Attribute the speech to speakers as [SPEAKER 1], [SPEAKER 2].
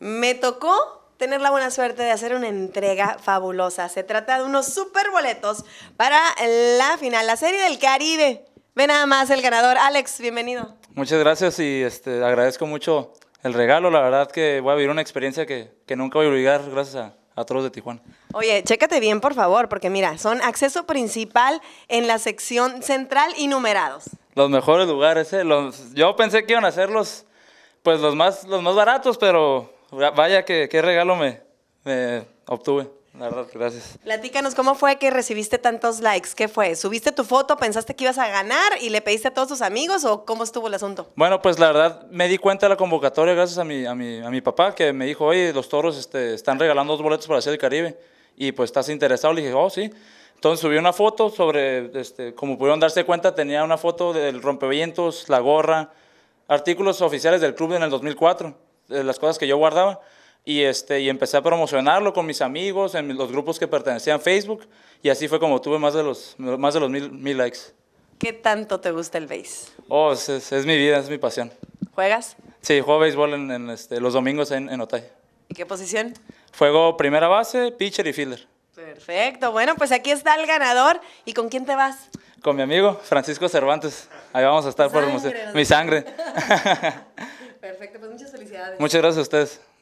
[SPEAKER 1] Me tocó tener la buena suerte de hacer una entrega fabulosa. Se trata de unos super boletos para la final, la Serie del Caribe. Ve nada más el ganador. Alex, bienvenido.
[SPEAKER 2] Muchas gracias y este, agradezco mucho el regalo. La verdad que voy a vivir una experiencia que, nunca voy a olvidar gracias a, todos de Tijuana.
[SPEAKER 1] Oye, chécate bien, por favor, porque mira, son acceso principal en la sección central y numerados.
[SPEAKER 2] Los mejores lugares, ¿eh? yo pensé que iban a ser los, pues, los, más, los más baratos, pero Vaya, qué regalo me, obtuve. La verdad, gracias.
[SPEAKER 1] Platícanos cómo fue que recibiste tantos likes. ¿Qué fue? ¿Subiste tu foto? ¿Pensaste que ibas a ganar y le pediste a todos tus amigos o cómo estuvo el asunto?
[SPEAKER 2] Bueno, pues la verdad me di cuenta de la convocatoria gracias a mi, a a mi papá que me dijo, oye, los toros este, están regalando dos boletos para hacer el Caribe y pues estás interesado. Le dije, oh, sí. Entonces subí una foto sobre, este, como pudieron darse cuenta, tenía una foto del rompevientos, la gorra, artículos oficiales del club en el 2004 las cosas que yo guardaba. Y, este, y empecé a promocionarlo con mis amigos, en los grupos que pertenecían a Facebook. Y así fue como tuve más de los, más de los mil, mil likes.
[SPEAKER 1] ¿Qué tanto te gusta el base?
[SPEAKER 2] Oh, es, mi vida, es mi pasión. ¿Juegas? Sí, juego béisbol en, este, los domingos en, en Otay.
[SPEAKER 1] ¿Y qué posición?
[SPEAKER 2] Juego primera base, pitcher y fielder.
[SPEAKER 1] Perfecto, bueno, pues aquí está el ganador. ¿Y con quién te vas?
[SPEAKER 2] Con mi amigo Francisco Cervantes. Ahí vamos a estar por el Mi sangre. Muchas gracias a ustedes.